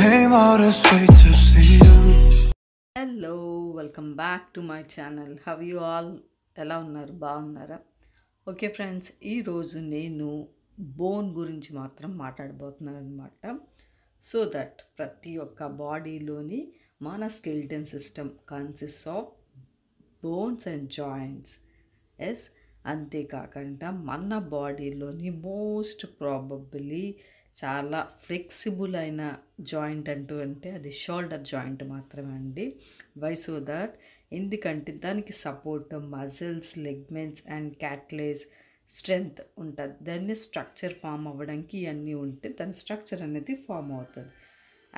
hello welcome back to my channel how you all ఎలా ఉన్నారు బాగున్నారా ఓకే ఫ్రెండ్స్ ఈరోజు నేను బోన్ గురించి మాత్రం మాట్లాడబోతున్నాను అనమాట సో దట్ ప్రతి ఒక్క బాడీలోని మన skeleton system consist of bones and joints yes అంతేకాకుండా మన బాడీలోని మోస్ట్ ప్రాబబ్లీ చాలా ఫ్లెక్సిబుల్ అయిన జాయింట్ అంటూ అంటే అది షోల్డర్ జాయింట్ మాత్రమే అండి వై సో దట్ ఎందుకంటే దానికి support muscles ligaments and cartilage strength ఉంటుంది దాన్ని స్ట్రక్చర్ ఫామ్ అవ్వడానికి ఇవన్నీ ఉంటే దాని స్ట్రక్చర్ అనేది ఫామ్ అవుతుంది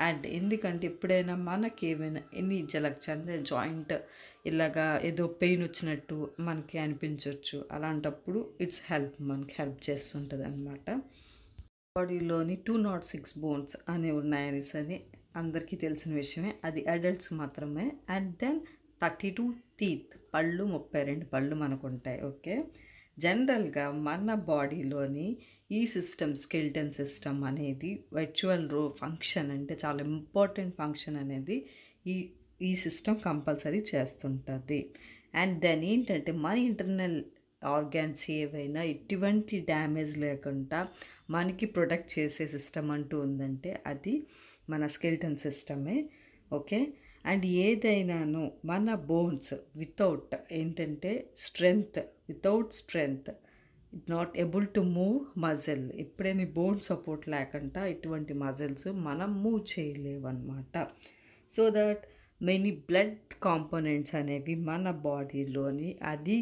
అండ్ ఎందుకంటే ఎప్పుడైనా మనకి ఏమైనా ఎన్ని జలక్ జాయింట్ ఇలాగా ఏదో పెయిన్ వచ్చినట్టు మనకి అనిపించవచ్చు అలాంటప్పుడు ఇట్స్ హెల్ప్ మనకి హెల్ప్ చేస్తుంటుంది అనమాట బాడీలోని టూ నాట్ సిక్స్ బోన్స్ అనేవి ఉన్నాయనేసి అని అందరికీ తెలిసిన విషయమే అది అడల్ట్స్ మాత్రమే and then thirty two teeth పళ్ళు ముప్పై రెండు పళ్ళు మనకు ఉంటాయి ఓకే జనరల్గా మన బాడీలోని ఈ సిస్టమ్ స్కెల్టన్ సిస్టమ్ అనేది వర్చువల్ రో ఫంక్షన్ అంటే చాలా ఇంపార్టెంట్ ఫంక్షన్ అనేది ఈ ఈ సిస్టమ్ కంపల్సరీ చేస్తుంటుంది అండ్ దెన్ ఏంటంటే మన ఇంటర్నల్ ఆర్గాన్స్ ఏవైనా ఎటువంటి డ్యామేజ్ లేకుండా మనకి ప్రొటెక్ట్ చేసే సిస్టమ్ అంటూ ఉందంటే అది మన స్కెల్టన్ సిస్టమే ఓకే అండ్ ఏదైనాను మన బోన్స్ వితౌట్ ఏంటంటే strength without strength it not able to move muscle ఎప్పుడైనా బోన్ సపోర్ట్ లేకుండా ఇటువంటి మజిల్స్ మనం మూవ్ చేయలేవన్నమాట so that many blood components అనేవి మన బాడీలోని అది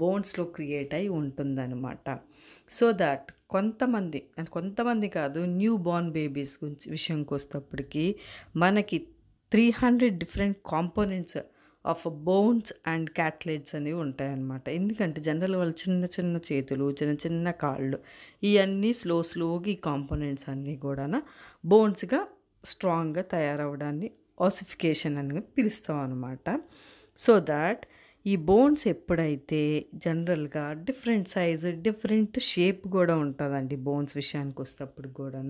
బోన్స్లో క్రియేట్ అయి ఉంటుందన్నమాట సో దట్ కొంతమంది కొంతమంది కాదు న్యూ బోర్న్ బేబీస్ గురించి విషయంకి వస్తేప్పటికీ మనకి three hundred different components of bones and cartilages అనేవి ఉంటాయన్నమాట ఎందుకంటే జనరల్ వాళ్ళు చిన్న చిన్న చేతులు చిన్న చిన్న కాళ్ళు ఇవన్నీ స్లో స్లోగా ఈ కాంపోనెంట్స్ అన్నీ కూడా బోన్స్గా స్ట్రాంగ్గా తయారవడాన్ని ఆసిఫికేషన్ అని పిలుస్తాం అనమాట సో దాట్ ఈ బోన్స్ ఎప్పుడైతే జనరల్గా డిఫరెంట్ సైజు డిఫరెంట్ షేప్ కూడా ఉంటుందండి బోన్స్ విషయానికి వస్తేప్పుడు కూడా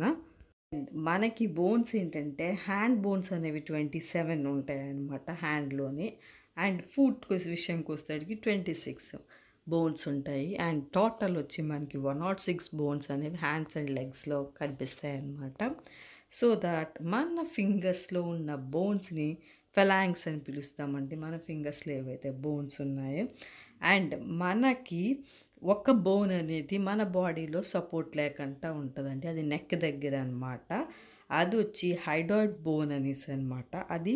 మనకి బోన్స్ ఏంటంటే హ్యాండ్ బోన్స్ అనేవి ట్వంటీ సెవెన్ అనమాట హ్యాండ్లోని అండ్ ఫుట్ విషయంకి వచ్చేటికి ట్వంటీ సిక్స్ బోన్స్ ఉంటాయి అండ్ టోటల్ వచ్చి మనకి వన్ నాట్ సిక్స్ బోన్స్ అనేవి హ్యాండ్స్ అండ్ లెగ్స్లో కనిపిస్తాయి అనమాట సో దట్ మన ఫింగర్స్లో ఉన్న బోన్స్ని ఫెలాంగ్స్ అని పిలుస్తామండి మన ఫింగర్స్లో ఏవైతే బోన్స్ ఉన్నాయో అండ్ మనకి ఒక్క బోన్ అనేది మన బాడీలో సపోర్ట్ లేకుండా ఉంటుందండి అది నెక్ దగ్గర అనమాట అది వచ్చి హైడాయిడ్ బోన్ అనేసి అనమాట అది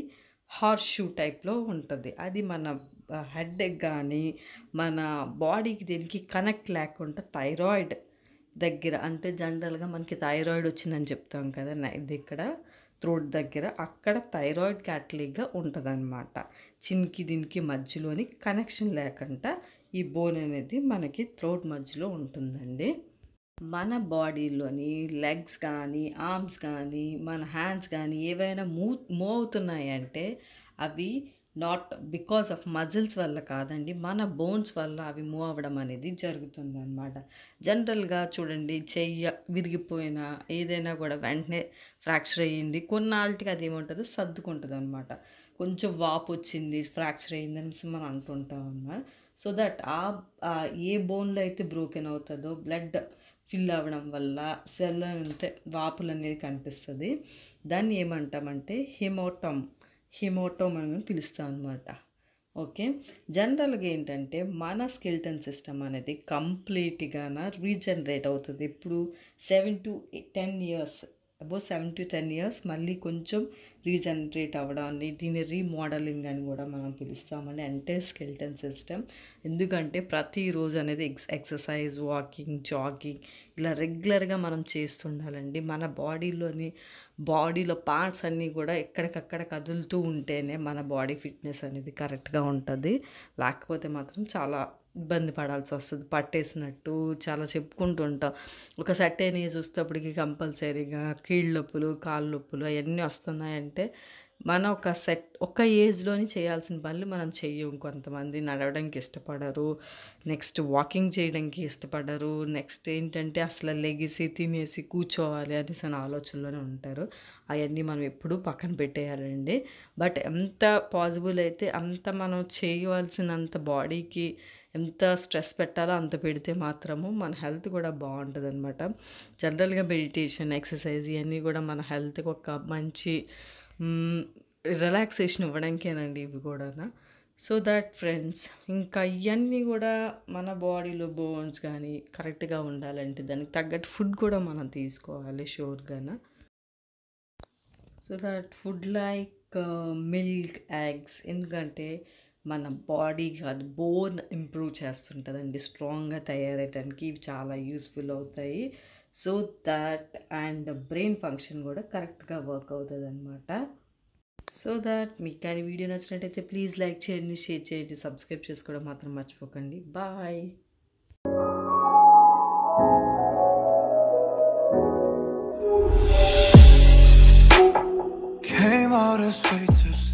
హార్స్ షూ టైప్లో ఉంటుంది అది మన హెడ్ కానీ మన బాడీకి దీనికి కనెక్ట్ లేకుండా థైరాయిడ్ దగ్గర అంటే జనరల్గా మనకి థైరాయిడ్ వచ్చిందని చెప్తాం కదా ఇది ఇక్కడ త్రోట్ దగ్గర అక్కడ థైరాయిడ్ ఉంటుంది ఉంటుందన్నమాట చినికి దీనికి మధ్యలోని కనెక్షన్ లేకుండా ఈ బోన్ అనేది మనకి త్రోట్ మధ్యలో ఉంటుందండి మన బాడీలోని లెగ్స్ కానీ ఆర్మ్స్ కానీ మన హ్యాండ్స్ కానీ ఏవైనా మూ మూవ్ అవుతున్నాయంటే అవి నాట్ బికాస్ ఆఫ్ మజిల్స్ వల్ల కాదండి మన బోన్స్ వల్ల అవి మూవ్ అవ్వడం అనేది జరుగుతుంది అనమాట జనరల్గా చూడండి చెయ్య విరిగిపోయినా ఏదైనా కూడా వెంటనే ఫ్రాక్చర్ అయ్యింది కొన్నాళ్ళకి అది ఏముంటుంది సర్దుకుంటుంది అనమాట కొంచెం వాపు వచ్చింది ఫ్రాక్చర్ అయిందని మనం అంటుంటాం అనమాట సో దట్ ఆ ఏ బోన్లో అయితే బ్రోకెన్ అవుతుందో బ్లడ్ ఫిల్ అవ్వడం వల్ల సెల్ అంతే వాపులు అనేది కనిపిస్తుంది దాన్ని ఏమంటామంటే హిమోటమ్ హిమోటో అని పిలుస్తాం అనమాట ఓకే జనరల్గా ఏంటంటే మన స్కెల్టన్ సిస్టమ్ అనేది కంప్లీట్గాన రీజనరేట్ అవుతుంది ఇప్పుడు seven to ten years about seven to ten years మళ్ళీ కొంచెం రీజనరేట్ అవ్వడాన్ని దీన్ని రీమోడలింగ్ అని కూడా మనం పిలుస్తామని అంటే స్కెల్టన్ సిస్టమ్ ఎందుకంటే ప్రతిరోజు అనేది ఎక్స్ ఎక్సర్సైజ్ వాకింగ్ జాగింగ్ ఇలా రెగ్యులర్గా మనం చేస్తుండాలండి మన బాడీలోని బాడీలో పార్ట్స్ అన్నీ కూడా ఎక్కడికక్కడ కదులుతూ ఉంటేనే మన బాడీ ఫిట్నెస్ అనేది కరెక్ట్గా ఉంటుంది లేకపోతే మాత్రం చాలా ఇబ్బంది పడాల్సి వస్తుంది పట్టేసినట్టు చాలా చెప్పుకుంటూ ఉంటాం ఒక అయిన చూస్తే అప్పటికి కంపల్సరీగా కీళ్ళొప్పులు కాళ్ళొప్పులు అవన్నీ వస్తున్నాయంటే మన ఒక సెట్ ఒక ఏజ్లోని చేయాల్సిన పనులు మనం చెయ్యం కొంతమంది నడవడానికి ఇష్టపడరు నెక్స్ట్ వాకింగ్ చేయడానికి ఇష్టపడరు నెక్స్ట్ ఏంటంటే అసలు లెగిసి తినేసి కూర్చోవాలి అనేసి అని ఆలోచనలోనే ఉంటారు అవన్నీ మనం ఎప్పుడూ పక్కన పెట్టేయాలండి బట్ ఎంత పాజిబుల్ అయితే అంత మనం చేయవలసినంత బాడీకి ఎంత స్ట్రెస్ పెట్టాలో అంత పెడితే మాత్రము మన హెల్త్ కూడా బాగుంటుంది అనమాట జనరల్గా మెడిటేషన్ ఎక్సర్సైజ్ ఇవన్నీ కూడా మన హెల్త్కి ఒక మంచి రిలాక్సేషన్ ఇవ్వడానికేనండి ఇవి కూడా సో దట్ ఫ్రెండ్స్ ఇంకా ఇవన్నీ కూడా మన బాడీలో బోన్స్ కానీ కరెక్ట్గా ఉండాలంటే దానికి తగ్గట్టు ఫుడ్ కూడా మనం తీసుకోవాలి షూర్గా so that food like milk eggs ఎందుకంటే మన బాడీ కాదు బోన్ ఇంప్రూవ్ చేస్తుంటుందండి స్ట్రాంగ్గా తయారైతానికి ఇవి చాలా యూస్ఫుల్ అవుతాయి so that and brain function కూడా కరెక్ట్గా వర్క్ అవుతుంది అనమాట సో దట్ మీకు కానీ వీడియో నచ్చినట్టయితే ప్లీజ్ లైక్ చేయండి షేర్ చేయండి సబ్స్క్రైబ్ చేసుకోవడం మాత్రం మర్చిపోకండి బాయ్